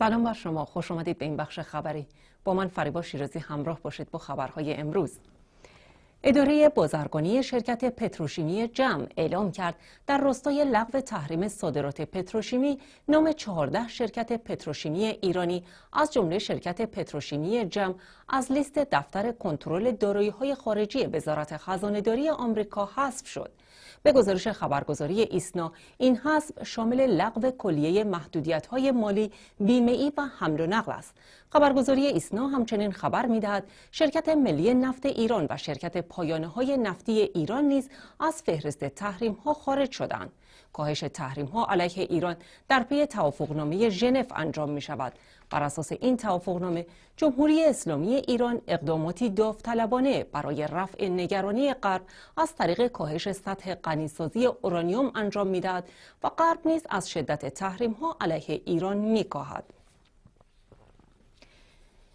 سلام بر شما خوش آمدید به این بخش خبری با من فریبا شیرازی همراه باشید با خبرهای امروز اداره بازرگانی شرکت پتروشیمی جمع اعلام کرد در راستای لغو تحریم صادرات پتروشیمی نام 14 شرکت پتروشیمی ایرانی از جمله شرکت پتروشیمی جمع از لیست دفتر کنترل دارایی‌های خارجی وزارت خزانه‌داری آمریکا حذف شد. به گزارش خبرگزاری ایسنا این حسب شامل لغو کلیه محدودیت های مالی بیمه و حمل و نقل است خبرگزاری ایسنا همچنین خبر میدهد شرکت ملی نفت ایران و شرکت پایانه های نفتی ایران نیز از فهرست تحریم ها خارج شدند. کاهش تحریم ها علیه ایران در پی توافقنامه ژنو انجام می شود. بر اساس این توافقنامه جمهوری اسلامی ایران اقداماتی داوطلبانه برای رفع نگرانی غرب از طریق کاهش سطح غنیسازی اورانیوم انجام میدهد و غرب نیز از شدت تحریم ها علیه ایران میکاهد.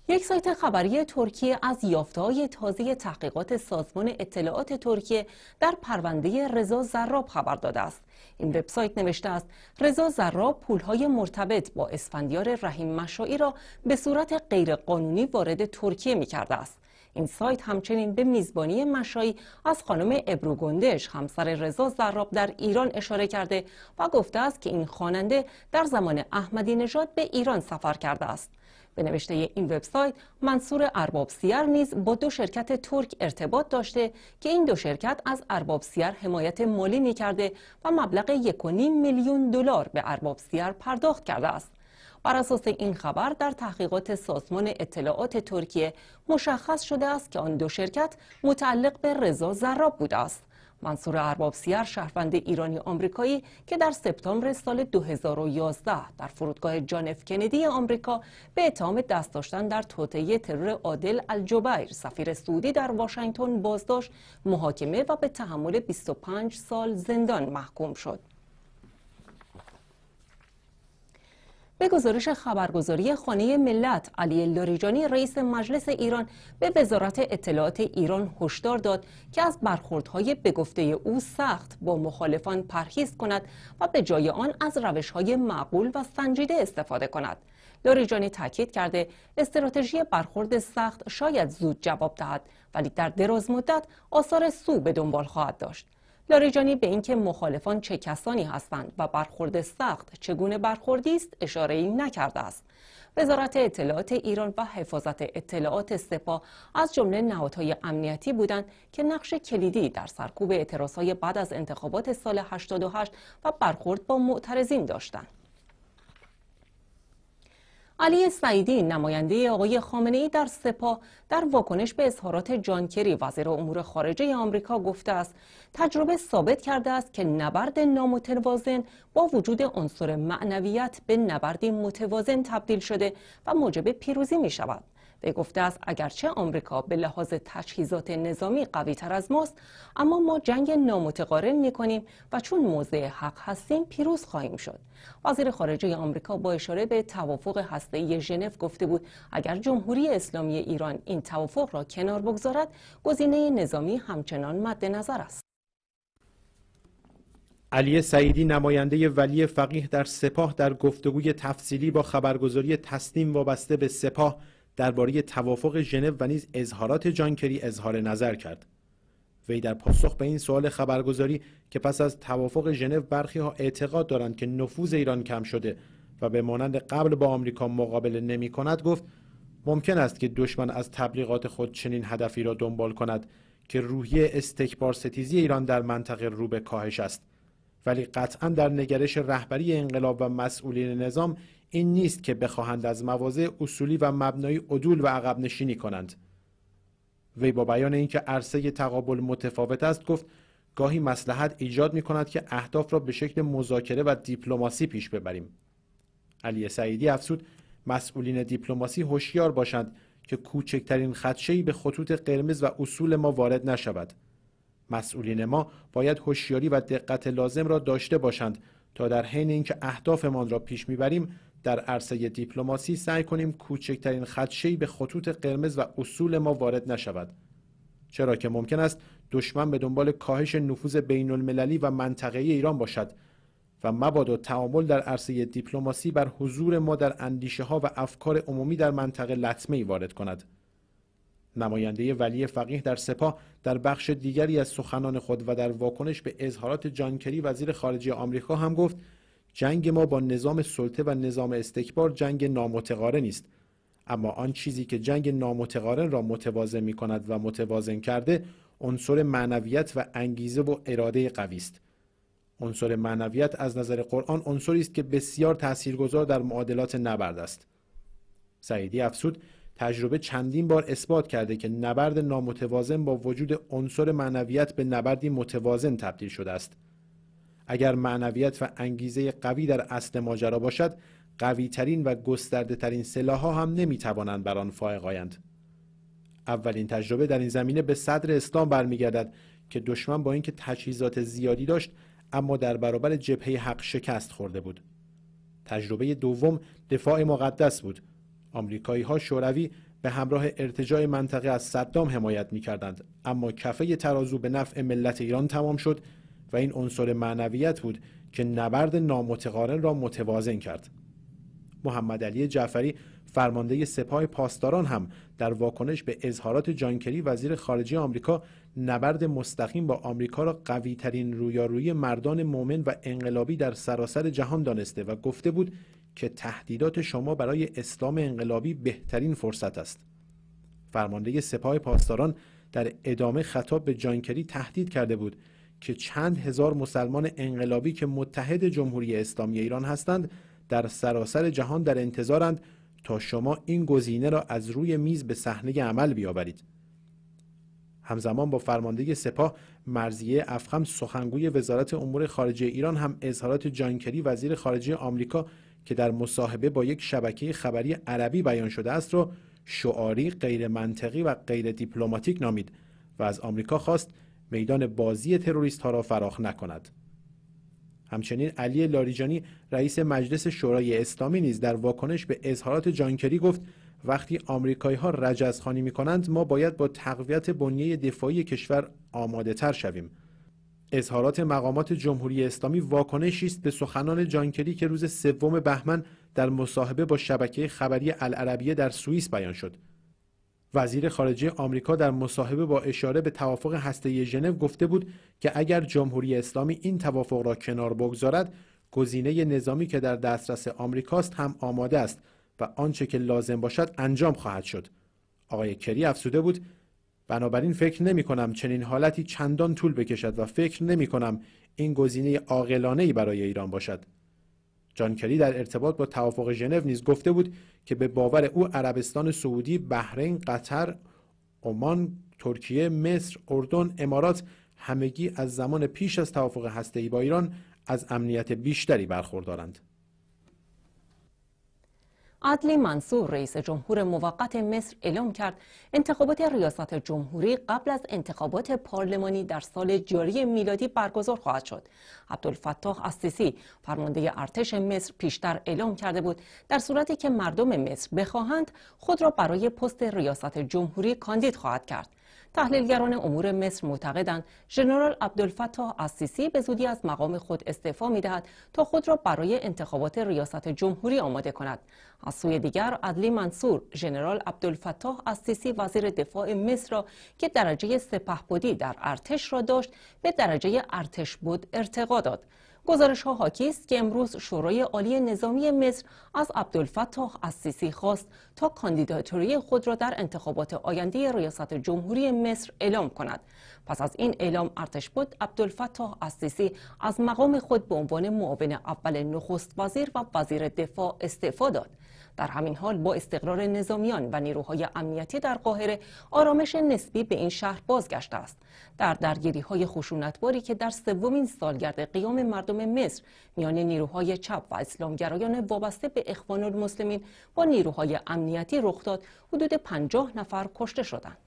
یک سایت خبری ترکیه از یافته‌های تازه تحقیقات سازمان اطلاعات ترکیه در پرونده رضا زراب خبر داده است. این وبسایت نوشته است رضا زراب پولهای مرتبط با اسفندیار رحیم مشایی را به صورت غیرقانونی وارد ترکیه می کرده است. این سایت همچنین به میزبانی مشایی از خانم ابرو همسر رضا زراب در ایران اشاره کرده و گفته است که این خواننده در زمان احمدی نژاد به ایران سفر کرده است. به نوشته این وبسایت منصور ارباب سیر نیز با دو شرکت ترک ارتباط داشته که این دو شرکت از ارباب سیر حمایت مالی می کرده و مبلغ 1.5 میلیون دلار به ارباب سیر پرداخت کرده است. بر اساس این خبر در تحقیقات سازمان اطلاعات ترکیه مشخص شده است که آن دو شرکت متعلق به رضا زراب بوده است. منصور ارباب سیار شهروند ایرانی آمریکایی که در سپتامبر سال 2011 در فرودگاه جان اف کندی آمریکا به اتهام دست داشتن در توطئه ترور عادل الجبیر سفیر سعودی در واشنگتن بازداشت محاکمه و به تحمل 25 سال زندان محکوم شد به گزارش خبرگزاری خانه ملت علی لاریجانی رئیس مجلس ایران به وزارت اطلاعات ایران هشدار داد که از برخوردهای به گفته او سخت با مخالفان پرهیز کند و به جای آن از روشهای معقول و سنجیده استفاده کند لاریجانی تاکید کرده استراتژی برخورد سخت شاید زود جواب دهد ولی در دراز مدت آثار سو به دنبال خواهد داشت لاریجانی به اینکه مخالفان چه کسانی هستند و برخورد سخت چگونه برخوردی است اشاره ای نکرده است وزارت اطلاعات ایران و حفاظت اطلاعات سپاه از جمله نهادهای امنیتی بودند که نقش کلیدی در سرکوب اعتراضهای بعد از انتخابات سال 88 و برخورد با معترضین داشتند علی سعیدی نماینده آقای خامنه ای در سپاه در واکنش به اظهارات جان کری وزیر امور خارجه آمریکا گفته است تجربه ثابت کرده است که نبرد نامتوازن با وجود عنصر معنویت به نبردی متوازن تبدیل شده و موجب پیروزی می شود به گفته است اگرچه آمریکا به لحاظ تجهیزات نظامی قوی تر از ماست اما ما جنگ نامتقارن می کنیم و چون موضع حق هستیم پیروز خواهیم شد وزیر خارجه آمریکا با اشاره به توافق ای ژنو گفته بود اگر جمهوری اسلامی ایران این توافق را کنار بگذارد گزینه نظامی همچنان مد نظر است علی سعیدی نماینده ولی فقیه در سپاه در گفتگوی تفصیلی با خبرگزاری تسنیم وابسته به سپاه درباره توافق ژنو و نیز اظهارات جانکری اظهار نظر کرد وی در پاسخ به این سوال خبرگزاری که پس از توافق ژنو برخی ها اعتقاد دارند که نفوذ ایران کم شده و به مانند قبل با آمریکا مقابله نمی کند گفت ممکن است که دشمن از تبلیغات خود چنین هدفی را دنبال کند که روحیه استکبار ستیزی ایران در منطقه رو به کاهش است ولی قطعا در نگرش رهبری انقلاب و مسئولین نظام این نیست که بخواهند از مواضع اصولی و مبنای عدول و عقب نشینی کنند وی با بیان اینکه عرصه تقابل متفاوت است گفت گاهی مسلحت ایجاد می کند که اهداف را به شکل مذاکره و دیپلماسی پیش ببریم علی سعیدی افسود مسئولین دیپلماسی هوشیار باشند که کوچکترین خطشی به خطوط قرمز و اصول ما وارد نشود مسئولین ما باید هوشیاری و دقت لازم را داشته باشند تا در حین اینکه اهدافمان را پیش میبریم در عرصه دیپلماسی سعی کنیم کوچکترین خدشهی به خطوط قرمز و اصول ما وارد نشود چرا که ممکن است دشمن به دنبال کاهش نفوذ بین المللی و منطقه ایران باشد و و تعامل در عرصه دیپلماسی بر حضور ما در اندیشه ها و افکار عمومی در منطقه لطمه ای وارد کند نماینده ولی فقیه در سپاه در بخش دیگری از سخنان خود و در واکنش به اظهارات جانکری وزیر خارجه آمریکا هم گفت جنگ ما با نظام سلطه و نظام استکبار جنگ نامتقارن نیست. اما آن چیزی که جنگ نامتقارن را متوازن می کند و متوازن کرده عنصر معنویت و انگیزه و اراده قوی است عنصر معنویت از نظر قرآن عنصری است که بسیار تاثیرگذار در معادلات نبرد است سعیدی افسود تجربه چندین بار اثبات کرده که نبرد نامتوازن با وجود عنصر معنویت به نبردی متوازن تبدیل شده است اگر معنویت و انگیزه قوی در اصل ماجرا باشد قوی ترین و گسترده ترین سلاح ها هم نمی توانند بر آن فائق آیند اولین تجربه در این زمینه به صدر اسلام برمیگردد که دشمن با اینکه تجهیزات زیادی داشت اما در برابر جبهه حق شکست خورده بود تجربه دوم دفاع مقدس بود آمریکایی ها شوروی به همراه ارتجاع منطقه از صدام حمایت می کردند. اما کفه ترازو به نفع ملت ایران تمام شد این عنصر معنویت بود که نبرد نامتقارن را متوازن کرد محمد علی جعفری فرمانده سپاه پاسداران هم در واکنش به اظهارات جانکری وزیر خارجه آمریکا نبرد مستقیم با آمریکا را قوی ترین رویارویی مردان مؤمن و انقلابی در سراسر جهان دانسته و گفته بود که تهدیدات شما برای اسلام انقلابی بهترین فرصت است فرمانده سپاه پاسداران در ادامه خطاب به جانکری تهدید کرده بود که چند هزار مسلمان انقلابی که متحد جمهوری اسلامی ایران هستند در سراسر جهان در انتظارند تا شما این گزینه را از روی میز به صحنه عمل بیاورید همزمان با فرمانده سپاه مرزیه افخم سخنگوی وزارت امور خارجه ایران هم اظهارات جانکری وزیر خارجه آمریکا که در مصاحبه با یک شبکه خبری عربی بیان شده است را شعاری غیر منطقی و غیر دیپلماتیک نامید و از آمریکا خواست میدان بازی تروریست ها را فراخ نکند همچنین علی لاریجانی رئیس مجلس شورای اسلامی نیز در واکنش به اظهارات جانکری گفت وقتی آمریکایی ها رجزخانی می کنند ما باید با تقویت بنیه دفاعی کشور آماده تر شویم اظهارات مقامات جمهوری اسلامی واکنشی است به سخنان جانکری که روز سوم بهمن در مصاحبه با شبکه خبری العربیه در سوئیس بیان شد وزیر خارجه آمریکا در مصاحبه با اشاره به توافق هسته ژنو گفته بود که اگر جمهوری اسلامی این توافق را کنار بگذارد گزینه نظامی که در دسترس آمریکاست هم آماده است و آنچه که لازم باشد انجام خواهد شد آقای کری افسوده بود بنابراین فکر نمی کنم چنین حالتی چندان طول بکشد و فکر نمی کنم این گزینه عاقلانه برای ایران باشد جان کری در ارتباط با توافق ژنو نیز گفته بود که به باور او عربستان سعودی، بحرین، قطر، عمان، ترکیه، مصر، اردن، امارات همگی از زمان پیش از توافق هسته‌ای با ایران از امنیت بیشتری برخوردارند. عدلی منصور رئیس جمهور موقت مصر اعلام کرد انتخابات ریاست جمهوری قبل از انتخابات پارلمانی در سال جاری میلادی برگزار خواهد شد عبدالفتاح السیسی فرمانده ارتش مصر پیشتر اعلام کرده بود در صورتی که مردم مصر بخواهند خود را برای پست ریاست جمهوری کاندید خواهد کرد تحلیلگران امور مصر معتقدند ژنرال عبدالفتاح السیسی به زودی از مقام خود استعفا میدهد تا خود را برای انتخابات ریاست جمهوری آماده کند از سوی دیگر عدلی منصور ژنرال عبدالفتاح السیسی وزیر دفاع مصر را که درجه سپهبدی در ارتش را داشت به درجه ارتش بود ارتقا داد گزارش ها حاکی است که امروز شورای عالی نظامی مصر از عبدالفتاح السیسی خواست تا کاندیداتوری خود را در انتخابات آینده ریاست جمهوری مصر اعلام کند پس از این اعلام ارتش بود عبدالفتاح السیسی از مقام خود به عنوان معاون اول نخست وزیر و وزیر دفاع استعفا داد در همین حال با استقرار نظامیان و نیروهای امنیتی در قاهره آرامش نسبی به این شهر بازگشته است در درگیری های خشونتباری که در سومین سالگرد قیام مردم مصر میان نیروهای چپ و اسلامگرایان وابسته به اخوان المسلمین با نیروهای امنیتی رخ داد حدود 50 نفر کشته شدند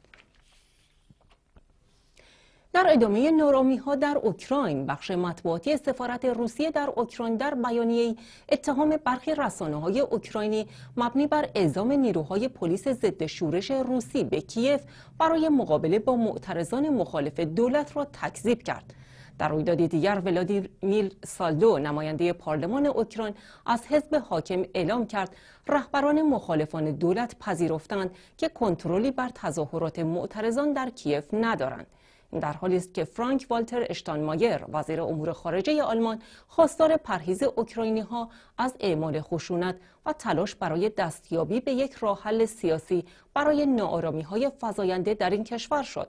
در ادامه نارامی ها در اوکراین بخش مطبوعاتی سفارت روسیه در اوکراین در بیانیه اتهام برخی رسانه های اوکراینی مبنی بر اعزام نیروهای پلیس ضد شورش روسی به کیف برای مقابله با معترضان مخالف دولت را تکذیب کرد در رویداد دیگر ولادیمیر سالدو نماینده پارلمان اوکراین از حزب حاکم اعلام کرد رهبران مخالفان دولت پذیرفتند که کنترلی بر تظاهرات معترضان در کیف ندارند در حالی است که فرانک والتر اشتانمایر وزیر امور خارجه آلمان خواستار پرهیز اوکراینی ها از اعمال خشونت و تلاش برای دستیابی به یک راحل سیاسی برای ناآرامی های فزاینده در این کشور شد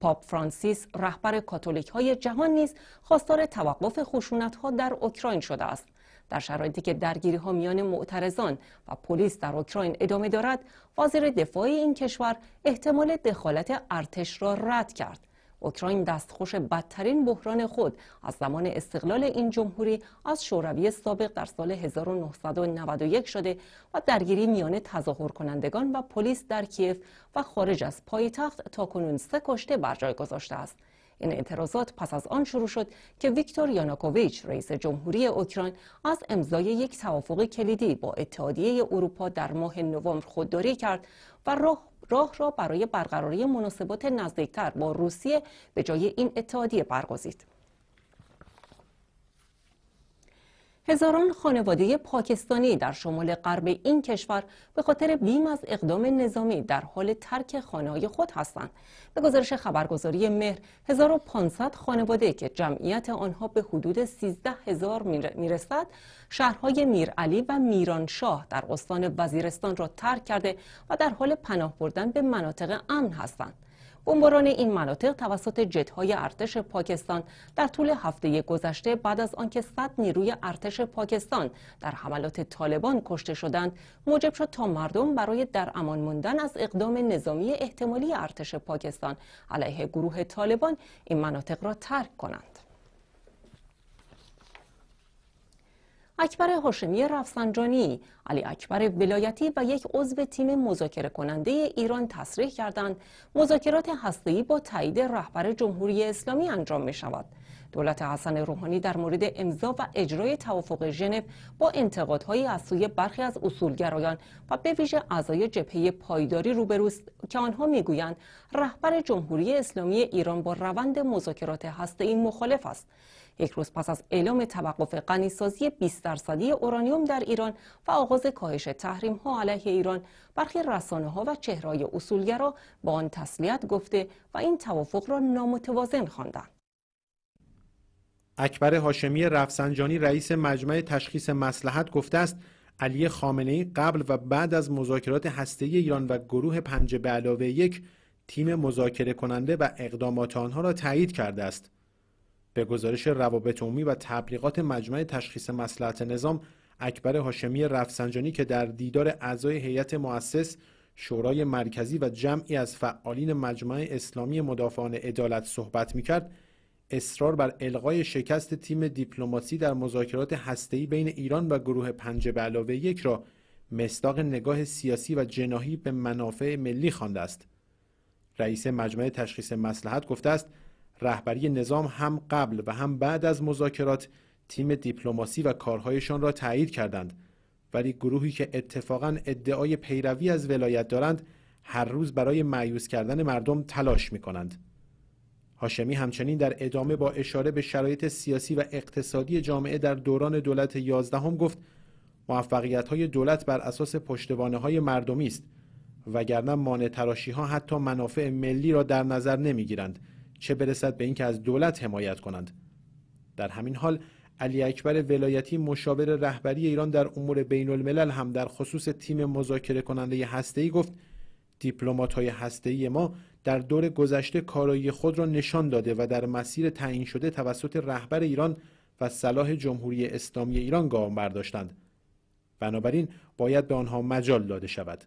پاپ فرانسیس رهبر کاتولیک های جهان نیز خواستار توقف خشونت ها در اوکراین شده است در شرایطی که درگیری ها میان معترضان و پلیس در اوکراین ادامه دارد وزیر دفاع این کشور احتمال دخالت ارتش را رد کرد اوکراین دستخوش بدترین بحران خود از زمان استقلال این جمهوری از شوروی سابق در سال 1991 شده و درگیری میان تظاهر کنندگان و پلیس در کیف و خارج از پایتخت تا کنون سه کشته بر جای گذاشته است. این اعتراضات پس از آن شروع شد که ویکتور یاناکوویچ رئیس جمهوری اوکراین از امضای یک توافق کلیدی با اتحادیه اروپا در ماه نوامبر خودداری کرد و راه راه را برای برقراری مناسبات نزدیکتر با روسیه به جای این اتحادیه برگزید. هزاران خانواده پاکستانی در شمال غرب این کشور به خاطر بیم از اقدام نظامی در حال ترک خانه خود هستند. به گزارش خبرگزاری مهر 1500 خانواده که جمعیت آنها به حدود 13 هزار میرسد شهرهای میرعلی و میرانشاه در استان وزیرستان را ترک کرده و در حال پناه بردن به مناطق امن هستند. بمباران این مناطق توسط جدهای ارتش پاکستان در طول هفته گذشته بعد از آنکه صد نیروی ارتش پاکستان در حملات طالبان کشته شدند موجب شد تا مردم برای در امان ماندن از اقدام نظامی احتمالی ارتش پاکستان علیه گروه طالبان این مناطق را ترک کنند اکبر هاشمی رفسنجانی، علی اکبر ولایتی و یک عضو تیم مذاکره کننده ایران تصریح کردند مذاکرات هسته‌ای با تایید رهبر جمهوری اسلامی انجام می شود. دولت حسن روحانی در مورد امضا و اجرای توافق ژنو با انتقادهایی از سوی برخی از اصولگرایان و به ویژه اعضای جبهه پایداری روبروست که آنها میگویند رهبر جمهوری اسلامی ایران با روند مذاکرات هسته‌ای مخالف است یک روز پس از اعلام توقف غنیسازی 20 درصدی اورانیوم در ایران و آغاز کاهش تحریم ها علیه ایران برخی رسانه ها و چهرهای اصولگرا با آن تسلیت گفته و این توافق را نامتوازن خواندند. اکبر هاشمی رفسنجانی رئیس مجمع تشخیص مسلحت گفته است علی ای قبل و بعد از مذاکرات هسته ایران و گروه پنج به علاوه یک تیم مذاکره کننده و اقدامات آنها را تایید کرده است. به گزارش روابط عمومی و تبلیغات مجمع تشخیص مسلحت نظام اکبر هاشمی رفسنجانی که در دیدار اعضای هیئت مؤسس شورای مرکزی و جمعی از فعالین مجمع اسلامی مدافعان عدالت صحبت میکرد اصرار بر الغای شکست تیم دیپلماسی در مذاکرات هسته‌ای بین ایران و گروه پنج به علاوه یک را مصداق نگاه سیاسی و جناهی به منافع ملی خوانده است رئیس مجمع تشخیص مسلحت گفته است رهبری نظام هم قبل و هم بعد از مذاکرات تیم دیپلماسی و کارهایشان را تایید کردند ولی گروهی که اتفاقا ادعای پیروی از ولایت دارند هر روز برای معیوز کردن مردم تلاش می کنند. هاشمی همچنین در ادامه با اشاره به شرایط سیاسی و اقتصادی جامعه در دوران دولت یازدهم گفت موفقیت های دولت بر اساس پشتوانه های مردمی است وگرنه مانع تراشی ها حتی منافع ملی را در نظر نمی چه برسد به اینکه از دولت حمایت کنند در همین حال علی اکبر ولایتی مشاور رهبری ایران در امور بین الملل هم در خصوص تیم مذاکره کننده هسته‌ای گفت دیپلمات های هسته‌ای ما در دور گذشته کارایی خود را نشان داده و در مسیر تعیین شده توسط رهبر ایران و صلاح جمهوری اسلامی ایران گام برداشتند بنابراین باید به آنها مجال داده شود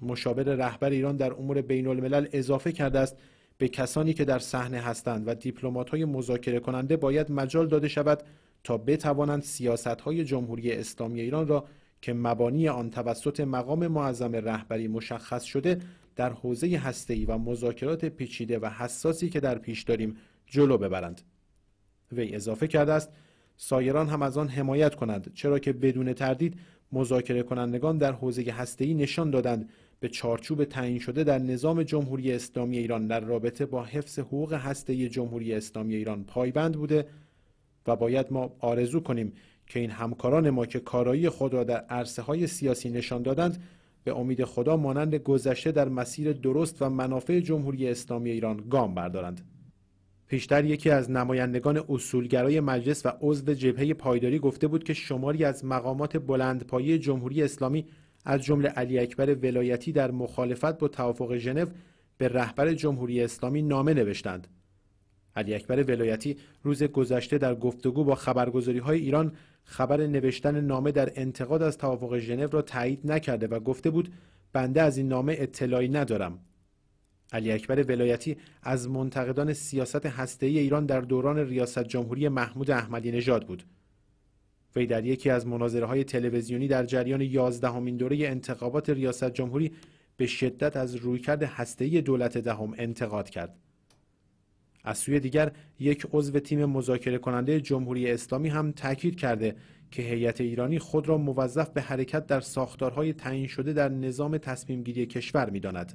مشاور رهبر ایران در امور بین الملل اضافه کرده است به کسانی که در صحنه هستند و دیپلمات های مذاکره کننده باید مجال داده شود تا بتوانند سیاست های جمهوری اسلامی ایران را که مبانی آن توسط مقام معظم رهبری مشخص شده در حوزه هسته‌ای و مذاکرات پیچیده و حساسی که در پیش داریم جلو ببرند وی اضافه کرده است سایران هم از آن حمایت کنند چرا که بدون تردید مذاکره کنندگان در حوزه هسته‌ای نشان دادند به چارچوب تعیین شده در نظام جمهوری اسلامی ایران در رابطه با حفظ حقوق هسته جمهوری اسلامی ایران پایبند بوده و باید ما آرزو کنیم که این همکاران ما که کارایی خود را در عرصه های سیاسی نشان دادند به امید خدا مانند گذشته در مسیر درست و منافع جمهوری اسلامی ایران گام بردارند پیشتر یکی از نمایندگان اصولگرای مجلس و عضو جبهه پایداری گفته بود که شماری از مقامات بلندپایه جمهوری اسلامی از جمله علی اکبر ولایتی در مخالفت با توافق ژنو به رهبر جمهوری اسلامی نامه نوشتند علی اکبر ولایتی روز گذشته در گفتگو با خبرگزاری های ایران خبر نوشتن نامه در انتقاد از توافق ژنو را تایید نکرده و گفته بود بنده از این نامه اطلاعی ندارم علی اکبر ولایتی از منتقدان سیاست هسته‌ای ایران در دوران ریاست جمهوری محمود احمدی نژاد بود وی در یکی از مناظره های تلویزیونی در جریان یازدهمین دوره انتخابات ریاست جمهوری به شدت از رویکرد هسته‌ای دولت دهم انتقاد کرد. از سوی دیگر یک عضو تیم مذاکره کننده جمهوری اسلامی هم تاکید کرده که هیئت ایرانی خود را موظف به حرکت در ساختارهای تعیین شده در نظام تصمیم گیری کشور میداند.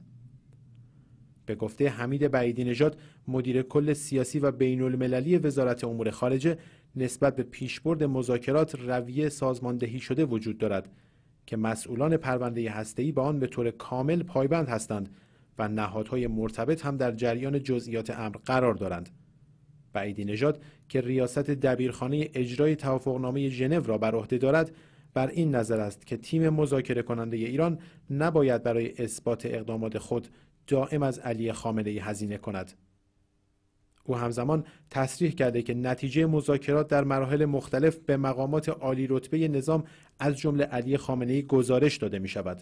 به گفته حمید بعیدی نژاد مدیر کل سیاسی و بین المللی وزارت امور خارجه نسبت به پیشبرد مذاکرات رویه سازماندهی شده وجود دارد که مسئولان پرونده هسته‌ای به آن به طور کامل پایبند هستند و نهادهای مرتبط هم در جریان جزئیات امر قرار دارند. بعیدی نژاد که ریاست دبیرخانه اجرای توافقنامه ژنو را بر عهده دارد بر این نظر است که تیم مذاکره کننده ایران نباید برای اثبات اقدامات خود دائم از علی خامنه هزینه کند او همزمان تصریح کرده که نتیجه مذاکرات در مراحل مختلف به مقامات عالی رتبه نظام از جمله علی ای گزارش داده می شود.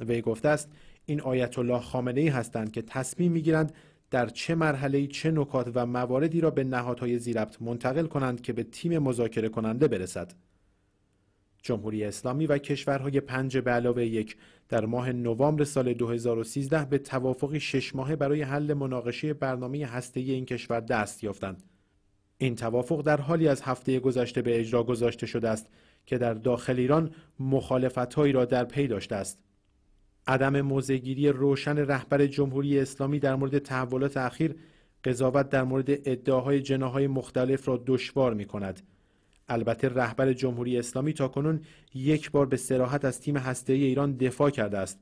وی گفته است این آیت الله خامنه ای هستند که تصمیم می گیرند در چه مرحله چه نکات و مواردی را به نهادهای زیربط منتقل کنند که به تیم مذاکره کننده برسد. جمهوری اسلامی و کشورهای پنج به علاوه یک در ماه نوامبر سال 2013 به توافقی شش ماهه برای حل مناقشه برنامه هسته‌ای این کشور دست یافتند. این توافق در حالی از هفته گذشته به اجرا گذاشته شده است که در داخل ایران مخالفتهایی را در پی داشته است. عدم موزگیری روشن رهبر جمهوری اسلامی در مورد تحولات اخیر قضاوت در مورد ادعاهای جناهای مختلف را دشوار می کند. البته رهبر جمهوری اسلامی تا کنون یک بار به سراحت از تیم هسته‌ای ایران دفاع کرده است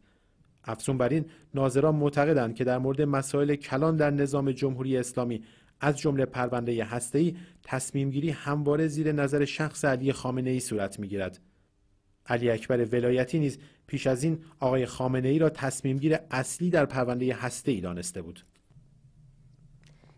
افزون بر این ناظران معتقدند که در مورد مسائل کلان در نظام جمهوری اسلامی از جمله پرونده هسته‌ای تصمیم گیری همواره زیر نظر شخص علی خامنه ای صورت میگیرد علی اکبر ولایتی نیز پیش از این آقای خامنه ای را تصمیم گیر اصلی در پرونده هسته ای دانسته بود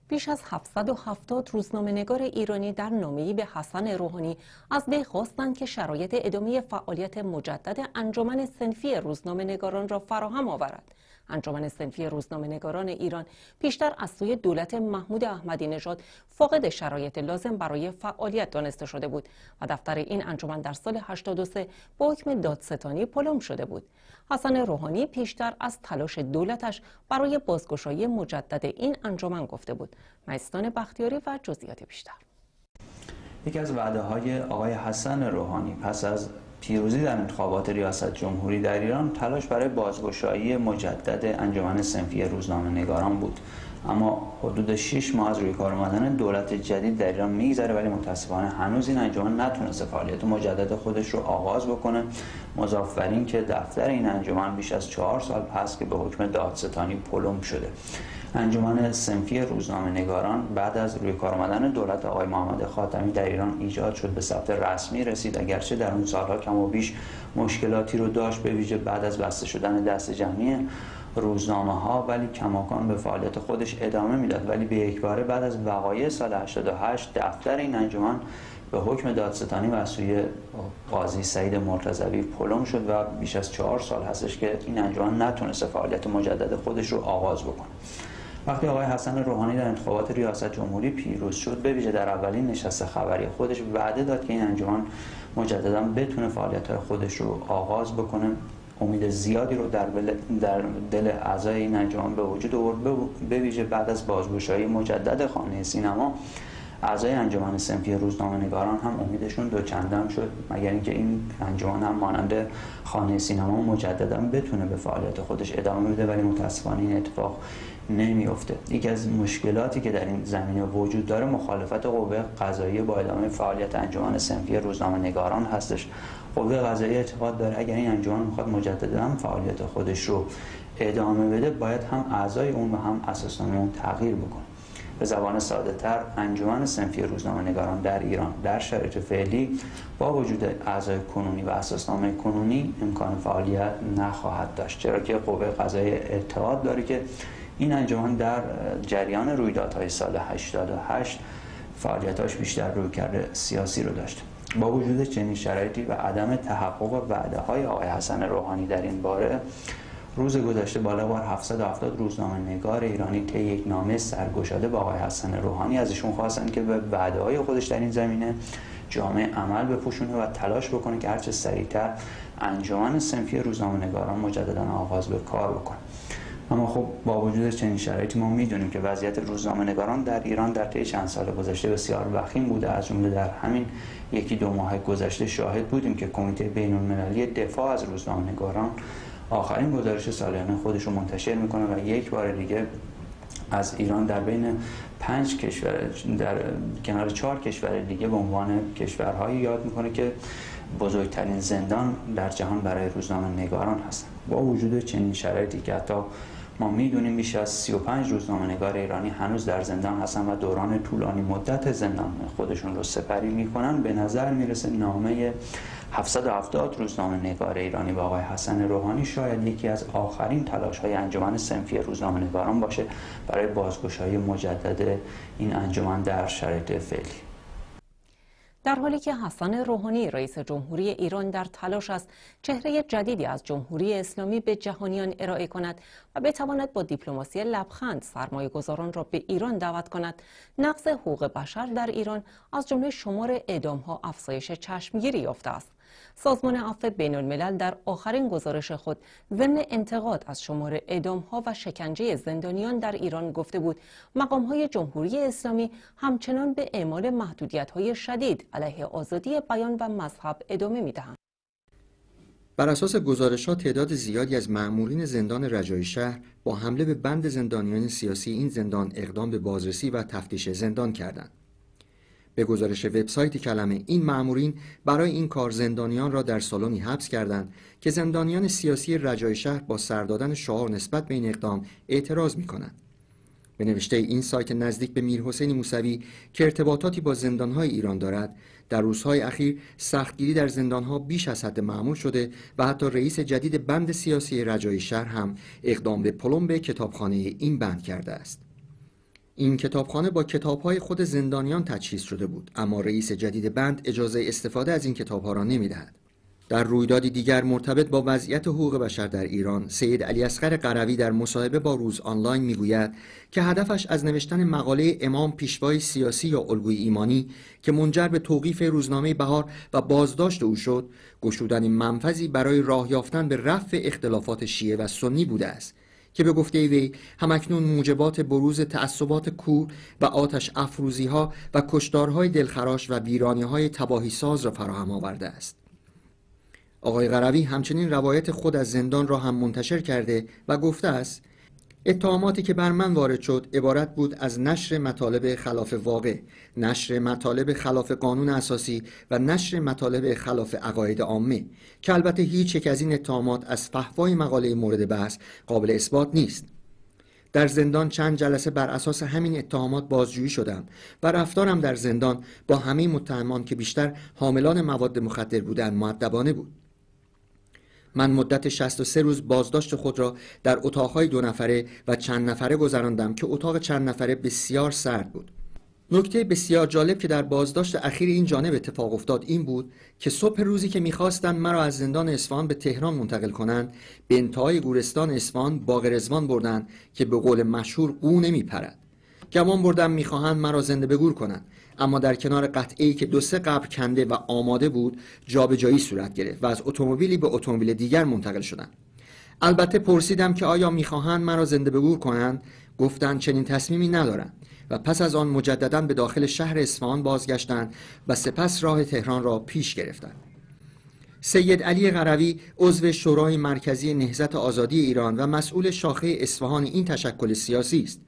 بیش از 770 نگار ایرانی در نامه‌ای به حسن روحانی از وی خواستند که شرایط ادامه فعالیت مجدد انجمن سنفی نگاران را فراهم آورد انجمن سنفی روزنامه نگاران ایران پیشتر از سوی دولت محمود احمدی نژاد فاقد شرایط لازم برای فعالیت دانسته شده بود و دفتر این انجمن در سال 83 با حکم دادستانی پلم شده بود حسن روحانی پیشتر از تلاش دولتش برای بازگشایی مجدد این انجمن گفته بود مستان بختیاری و جزئیات بیشتر یکی از وعده های آقای حسن روحانی پس از پیروزی در انتخابات ریاست جمهوری در ایران تلاش برای بازگشایی مجدد انجمن سنفی روزنامه نگاران بود اما حدود 6 ماه از روی کار آمدن دولت جدید در ایران میگذره ولی متاسفانه هنوز این انجمن نتونسته فعالیت مجدد خودش رو آغاز بکنه مضاف بر که دفتر این انجمن بیش از چهار سال پس که به حکم دادستانی پلم شده انجمن سنفی روزنامه نگاران بعد از روی کار آمدن دولت آقای محمد خاتمی در ایران ایجاد شد به ثبت رسمی رسید اگرچه در اون سالها کم و بیش مشکلاتی رو داشت به ویژه بعد از بسته شدن دست جمعی روزنامه ها ولی کماکان به فعالیت خودش ادامه میداد ولی به یک بعد از وقایع سال 88 دفتر این انجمن به حکم دادستانی و سوی قاضی سعید مرتضوی پلم شد و بیش از چهار سال هستش که این انجمن نتونسته فعالیت مجدد خودش رو آغاز بکنه وقتی آقای حسن روحانی در انتخابات ریاست جمهوری پیروز شد به ویژه در اولین نشست خبری خودش وعده داد که این انجمن مجددا بتونه فعالیت خودش رو آغاز بکنه امید زیادی رو در, در دل اعضای این انجمن به وجود آورد به ویژه بعد از بازگشایی مجدد خانه سینما اعضای انجمن سنفی روزنامه نگاران هم امیدشون دو چندم شد مگر اینکه این انجمن هم مانند خانه سینما مجددا بتونه به فعالیت خودش ادامه بده ولی متاسفانه اتفاق نمیفته یکی از مشکلاتی که در این زمینه وجود داره مخالفت قوه قضایی با ادامه فعالیت انجمن سنفی روزنامه نگاران هستش قوه قضایی اعتقاد داره اگر این انجمن میخواد مجددا فعالیت خودش رو ادامه بده باید هم اعضای اون و هم اساسنامه اون تغییر بکنه به زبان ساده تر انجمن سنفی روزنامه نگاران در ایران در شرایط فعلی با وجود اعضای کنونی و اساسنامه کنونی امکان فعالیت نخواهد داشت چرا که قوه قضاییه اعتقاد داره که این انجمن در جریان رویدادهای سال 88 فعالیتاش بیشتر روی کرده سیاسی رو داشت با وجود چنین شرایطی و عدم تحقق وعده های آقای حسن روحانی در این باره روز گذشته بالا بر 770 روزنامه نگار ایرانی که یک نامه سرگشاده با آقای حسن روحانی ازشون خواستن خواستند که به وعده های خودش در این زمینه جامعه عمل بپوشونه و تلاش بکنه که هرچه سریعتر انجمن سنفی روزنامه نگاران مجددا آغاز به کار بکنه اما خب با وجود چنین شرایطی ما میدونیم که وضعیت روزنامه نگاران در ایران در طی چند سال گذشته بسیار وخیم بوده از جمله در همین یکی دو ماه گذشته شاهد بودیم که کمیته بین‌المللی دفاع از روزنامه نگاران آخرین گزارش سالانه خودش رو منتشر میکنه و یک بار دیگه از ایران در بین پنج کشور در کنار چهار کشور دیگه به عنوان کشورهایی یاد میکنه که بزرگترین زندان در جهان برای روزنامه نگاران هستن با وجود چنین شرایطی که حتی ما میدونیم بیش از 35 نگار ایرانی هنوز در زندان هستن و دوران طولانی مدت زندان خودشون رو سپری میکنن به نظر میرسه نامه 770 روزنامه نگار ایرانی با آقای حسن روحانی شاید یکی از آخرین تلاش های انجمن سنفی روزنامه نگاران باشه برای بازگشایی مجدد این انجمن در شرایط فعلی در حالی که حسن روحانی رئیس جمهوری ایران در تلاش است چهره جدیدی از جمهوری اسلامی به جهانیان ارائه کند و بتواند با دیپلماسی لبخند سرمایه گذاران را به ایران دعوت کند نقض حقوق بشر در ایران از جمله شمار اعدام افزایش چشمگیری یافته است سازمان عفو بین الملل در آخرین گزارش خود ضمن انتقاد از شمار ها و شکنجه زندانیان در ایران گفته بود مقام جمهوری اسلامی همچنان به اعمال محدودیت های شدید علیه آزادی بیان و مذهب ادامه می بر اساس گزارش ها تعداد زیادی از معمولین زندان رجای شهر با حمله به بند زندانیان سیاسی این زندان اقدام به بازرسی و تفتیش زندان کردند. به گزارش وبسایت کلمه این معمورین برای این کار زندانیان را در سالنی حبس کردند که زندانیان سیاسی رجای شهر با سر دادن شعار نسبت به این اقدام اعتراض می کنند. به نوشته این سایت نزدیک به حسین موسوی که ارتباطاتی با زندانهای ایران دارد در روزهای اخیر سختگیری در زندانها بیش از حد معمول شده و حتی رئیس جدید بند سیاسی رجای شهر هم اقدام به پلمب کتابخانه این بند کرده است این کتابخانه با کتابهای خود زندانیان تجهیز شده بود اما رئیس جدید بند اجازه استفاده از این کتابها را نمیدهد در رویدادی دیگر مرتبط با وضعیت حقوق بشر در ایران سید علی اصغر قروی در مصاحبه با روز آنلاین میگوید که هدفش از نوشتن مقاله امام پیشوای سیاسی یا الگوی ایمانی که منجر به توقیف روزنامه بهار و بازداشت او شد گشودن منفذی برای راه یافتن به رفع اختلافات شیعه و سنی بوده است که به گفته وی همکنون موجبات بروز تعصبات کور و آتش افروزی ها و کشدارهای دلخراش و ویرانی های تباهی ساز را فراهم آورده است. آقای غروی همچنین روایت خود از زندان را هم منتشر کرده و گفته است اتهاماتی که بر من وارد شد عبارت بود از نشر مطالب خلاف واقع، نشر مطالب خلاف قانون اساسی و نشر مطالب خلاف عقاید عامه که البته هیچ یک از این اتهامات از فهوای مقاله مورد بحث قابل اثبات نیست. در زندان چند جلسه بر اساس همین اتهامات بازجویی شدم و رفتارم در زندان با همه متهمان که بیشتر حاملان مواد مخدر بودند معدبانه بود. من مدت 63 روز بازداشت خود را در اتاقهای دو نفره و چند نفره گذراندم که اتاق چند نفره بسیار سرد بود نکته بسیار جالب که در بازداشت اخیر این جانب اتفاق افتاد این بود که صبح روزی که میخواستند مرا از زندان اصفهان به تهران منتقل کنند به انتهای گورستان اصفهان باغ رزوان بردند که به قول مشهور او نمیپرد گمان بردم میخواهند مرا زنده بگور کنند اما در کنار قطعه که دو سه قبر کنده و آماده بود جابجایی صورت گرفت و از اتومبیلی به اتومبیل دیگر منتقل شدند البته پرسیدم که آیا میخواهند مرا زنده بگور کنند گفتند چنین تصمیمی ندارند و پس از آن مجددا به داخل شهر اصفهان بازگشتند و سپس راه تهران را پیش گرفتند سید علی غروی عضو شورای مرکزی نهزت آزادی ایران و مسئول شاخه اصفهان این تشکل سیاسی است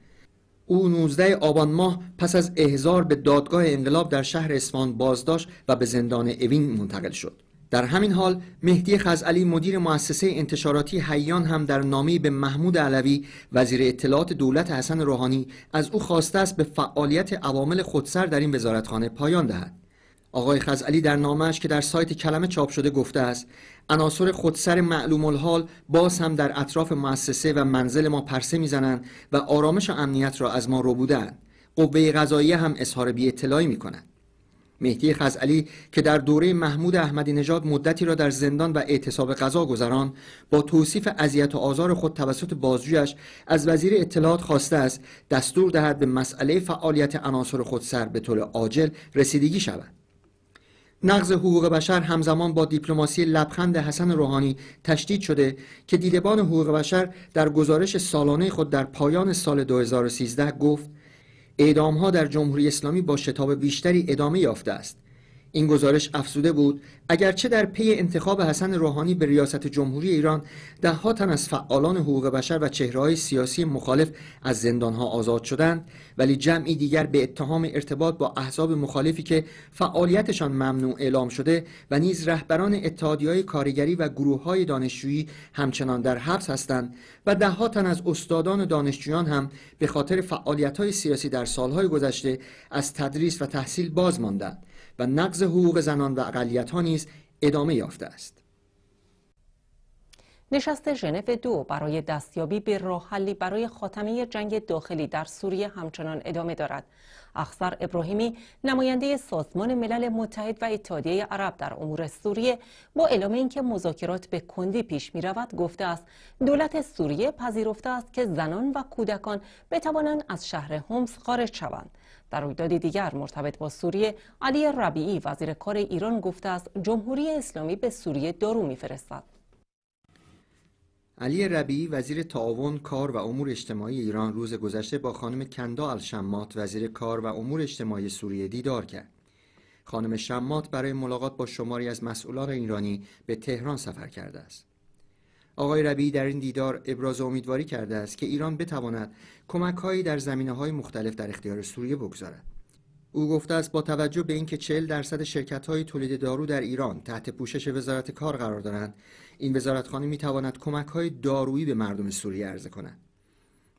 او 19 آبان ماه پس از احضار به دادگاه انقلاب در شهر اسفان بازداشت و به زندان اوین منتقل شد. در همین حال مهدی خزعلی مدیر مؤسسه انتشاراتی حیان هم در نامه به محمود علوی وزیر اطلاعات دولت حسن روحانی از او خواسته است به فعالیت عوامل خودسر در این وزارتخانه پایان دهد. آقای خزعلی در نامش که در سایت کلمه چاپ شده گفته است عناصر خودسر معلوم الحال باز هم در اطراف مؤسسه و منزل ما پرسه میزنند و آرامش و امنیت را از ما رو بودن. قوه هم اظهار بی اطلاعی می کنند. مهدی خزعلی که در دوره محمود احمدی نژاد مدتی را در زندان و اعتصاب قضا گذران با توصیف اذیت و آزار خود توسط بازجویش از وزیر اطلاعات خواسته است دستور دهد به مسئله فعالیت عناصر خودسر به طور عاجل رسیدگی شود نقض حقوق بشر همزمان با دیپلماسی لبخند حسن روحانی تشدید شده که دیدبان حقوق بشر در گزارش سالانه خود در پایان سال 2013 گفت اعدام ها در جمهوری اسلامی با شتاب بیشتری ادامه یافته است این گزارش افزوده بود اگرچه در پی انتخاب حسن روحانی به ریاست جمهوری ایران دهها تن از فعالان حقوق بشر و چهرههای سیاسی مخالف از زندانها آزاد شدند ولی جمعی دیگر به اتهام ارتباط با احزاب مخالفی که فعالیتشان ممنوع اعلام شده و نیز رهبران های کارگری و گروههای دانشجویی همچنان در حبس هستند و دهها تن از استادان و دانشجویان هم به خاطر های سیاسی در سالهای گذشته از تدریس و تحصیل باز ماندند و نقض حقوق زنان و ها نیز ادامه یافته است. نشست ژنو دو برای دستیابی به راهحلی برای خاتمه جنگ داخلی در سوریه همچنان ادامه دارد. اخسر ابراهیمی نماینده سازمان ملل متحد و اتحادیه عرب در امور سوریه با اعلام اینکه مذاکرات به کندی پیش می رود گفته است دولت سوریه پذیرفته است که زنان و کودکان بتوانند از شهر همس خارج شوند. در رویدادی دیگر مرتبط با سوریه علی ربیعی وزیر کار ایران گفته است جمهوری اسلامی به سوریه دارو میفرستد علی ربیعی وزیر تعاون کار و امور اجتماعی ایران روز گذشته با خانم کندا الشمات وزیر کار و امور اجتماعی سوریه دیدار کرد خانم شمات برای ملاقات با شماری از مسئولان ایرانی به تهران سفر کرده است آقای ربی در این دیدار ابراز امیدواری کرده است که ایران بتواند کمکهایی در زمینه های مختلف در اختیار سوریه بگذارد. او گفته است با توجه به اینکه 40 درصد شرکت های تولید دارو در ایران تحت پوشش وزارت کار قرار دارند، این وزارتخانه می تواند کمک های دارویی به مردم سوریه عرضه کند.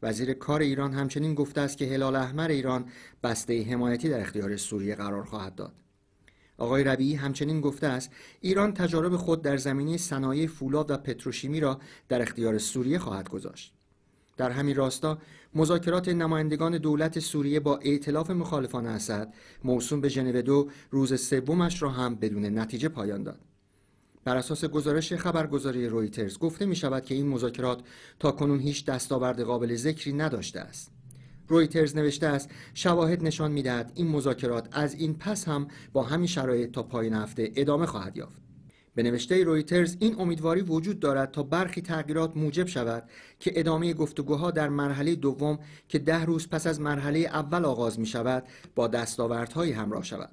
وزیر کار ایران همچنین گفته است که هلال احمر ایران بسته حمایتی در اختیار سوریه قرار خواهد داد. آقای ربیعی همچنین گفته است ایران تجارب خود در زمینه صنایع فولاد و پتروشیمی را در اختیار سوریه خواهد گذاشت در همین راستا مذاکرات نمایندگان دولت سوریه با ائتلاف مخالفان اسد موسوم به ژنو دو روز سومش را هم بدون نتیجه پایان داد بر اساس گزارش خبرگزاری رویترز گفته می شود که این مذاکرات تا کنون هیچ دستاورد قابل ذکری نداشته است رویترز نوشته است شواهد نشان میدهد این مذاکرات از این پس هم با همین شرایط تا پایان هفته ادامه خواهد یافت به نوشته رویترز این امیدواری وجود دارد تا برخی تغییرات موجب شود که ادامه گفتگوها در مرحله دوم که ده روز پس از مرحله اول آغاز می شود با دستاوردهایی همراه شود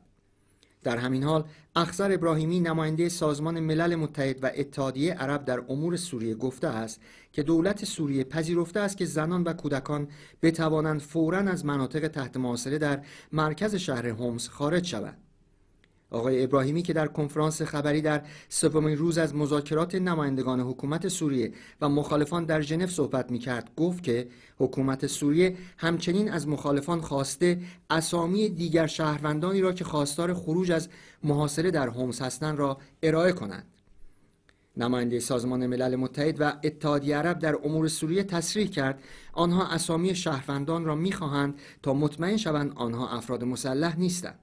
در همین حال اخزر ابراهیمی نماینده سازمان ملل متحد و اتحادیه عرب در امور سوریه گفته است که دولت سوریه پذیرفته است که زنان و کودکان بتوانند فوراً از مناطق تحت محاصره در مرکز شهر هومس خارج شوند آقای ابراهیمی که در کنفرانس خبری در سومین روز از مذاکرات نمایندگان حکومت سوریه و مخالفان در ژنو صحبت کرد گفت که حکومت سوریه همچنین از مخالفان خواسته اسامی دیگر شهروندانی را که خواستار خروج از محاصره در هومس هستند را ارائه کنند نماینده سازمان ملل متحد و اتحادیه عرب در امور سوریه تصریح کرد آنها اسامی شهروندان را میخواهند تا مطمئن شوند آنها افراد مسلح نیستند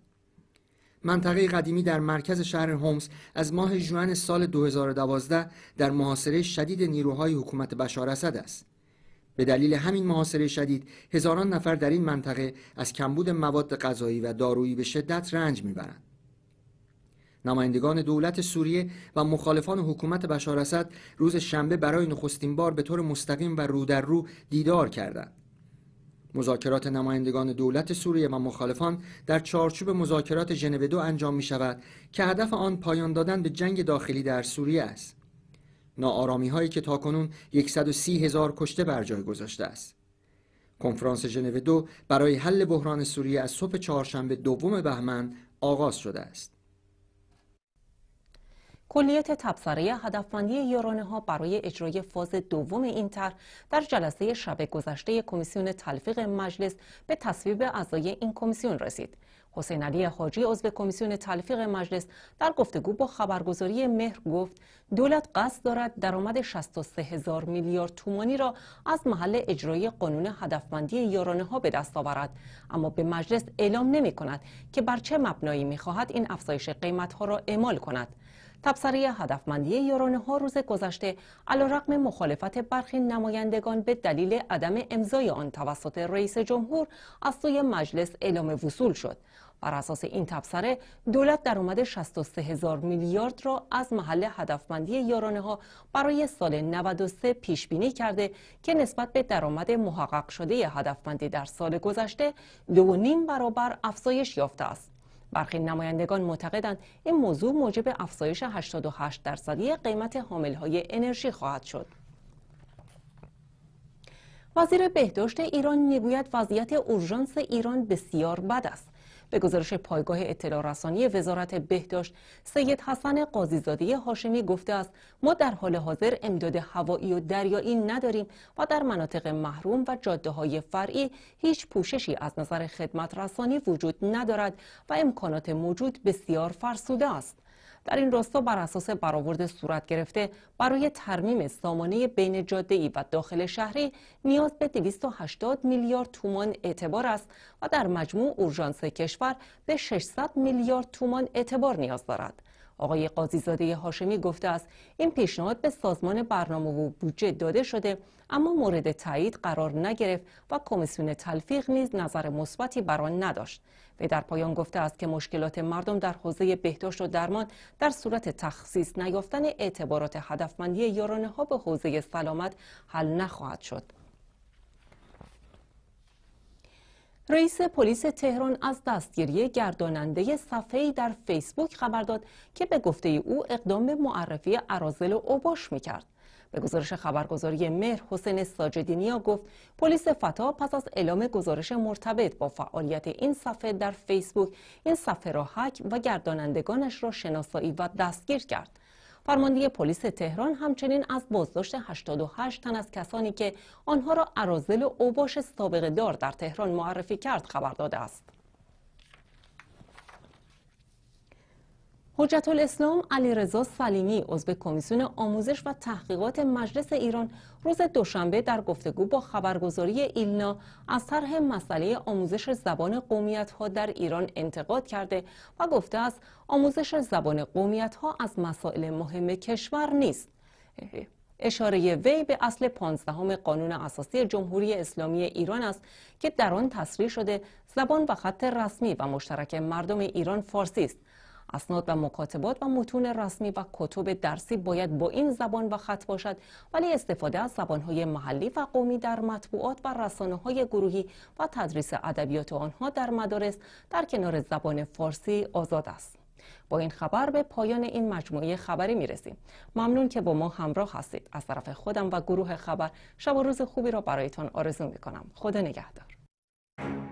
منطقه قدیمی در مرکز شهر هومس از ماه ژوئن سال 2012 در محاصره شدید نیروهای حکومت بشار اسد است. به دلیل همین محاصره شدید هزاران نفر در این منطقه از کمبود مواد غذایی و دارویی به شدت رنج میبرند. نمایندگان دولت سوریه و مخالفان حکومت بشار اسد روز شنبه برای نخستین بار به طور مستقیم و رو در رو دیدار کردند. مذاکرات نمایندگان دولت سوریه و مخالفان در چارچوب مذاکرات ژنو دو انجام می شود که هدف آن پایان دادن به جنگ داخلی در سوریه است. ناآرامی هایی که تاکنون 130 هزار کشته بر جای گذاشته است. کنفرانس ژنو دو برای حل بحران سوریه از صبح چهارشنبه دوم بهمن آغاز شده است. کلیت تبصره هدفمندی یارانه ها برای اجرای فاز دوم این طرح در جلسه شب گذشته کمیسیون تلفیق مجلس به تصویب اعضای این کمیسیون رسید. حسین علی حاجی عضو کمیسیون تلفیق مجلس در گفتگو با خبرگزاری مهر گفت دولت قصد دارد درآمد 63 هزار میلیارد تومانی را از محل اجرای قانون هدفمندی یارانه ها به دست آورد اما به مجلس اعلام نمی کند که بر چه مبنایی می خواهد این افزایش قیمت ها را اعمال کند تبصره هدفمندی یارانه ها روز گذشته علیرغم مخالفت برخی نمایندگان به دلیل عدم امضای آن توسط رئیس جمهور از سوی مجلس اعلام وصول شد بر اساس این تبصره دولت درآمد 63 هزار میلیارد را از محل هدفمندی یارانه ها برای سال 93 پیش بینی کرده که نسبت به درآمد محقق شده هدفمندی در سال گذشته دو نیم برابر افزایش یافته است برخی نمایندگان معتقدند این موضوع موجب افزایش 88 درصدی قیمت های انرژی خواهد شد. وزیر بهداشت ایران میگوید وضعیت اورژانس ایران بسیار بد است. به گزارش پایگاه اطلاع رسانی وزارت بهداشت سید حسن قاضیزاده هاشمی گفته است ما در حال حاضر امداد هوایی و دریایی نداریم و در مناطق محروم و جاده های فرعی هیچ پوششی از نظر خدمت رسانی وجود ندارد و امکانات موجود بسیار فرسوده است در این راستا بر اساس برآورد صورت گرفته برای ترمیم سامانه بین جاده ای و داخل شهری نیاز به 280 میلیارد تومان اعتبار است و در مجموع اورژانس کشور به 600 میلیارد تومان اعتبار نیاز دارد. آقای قاضیزاده هاشمی گفته است این پیشنهاد به سازمان برنامه و بودجه داده شده اما مورد تایید قرار نگرفت و کمیسیون تلفیق نیز نظر مثبتی بر آن نداشت وی در پایان گفته است که مشکلات مردم در حوزه بهداشت و درمان در صورت تخصیص نیافتن اعتبارات هدفمندی یارانه ها به حوزه سلامت حل نخواهد شد رئیس پلیس تهران از دستگیری گرداننده ای در فیسبوک خبر داد که به گفته او اقدام معرفی عرازل اوباش میکرد. به گزارش خبرگزاری مهر حسین ساجدینیا گفت پلیس فتا پس از اعلام گزارش مرتبط با فعالیت این صفحه در فیسبوک این صفحه را حک و گردانندگانش را شناسایی و دستگیر کرد فرمانده پلیس تهران همچنین از بازداشت 88 تن از کسانی که آنها را ارازل اوباش سابقه دار در تهران معرفی کرد خبر داده است حجت الاسلام رضا سلیمی عضو کمیسیون آموزش و تحقیقات مجلس ایران روز دوشنبه در گفتگو با خبرگزاری ایلنا از طرح مسئله آموزش زبان قومیت ها در ایران انتقاد کرده و گفته است آموزش زبان قومیت ها از مسائل مهم کشور نیست. اشاره وی به اصل پانزدهم قانون اساسی جمهوری اسلامی ایران است که در آن تصریح شده زبان و خط رسمی و مشترک مردم ایران فارسی است اسناد و مکاتبات و متون رسمی و کتب درسی باید با این زبان و خط باشد ولی استفاده از زبانهای محلی و قومی در مطبوعات و رسانه های گروهی و تدریس ادبیات آنها در مدارس در کنار زبان فارسی آزاد است با این خبر به پایان این مجموعه خبری میرسیم ممنون که با ما همراه هستید از طرف خودم و گروه خبر شب و روز خوبی را برایتان آرزو میکنم خدا نگهدار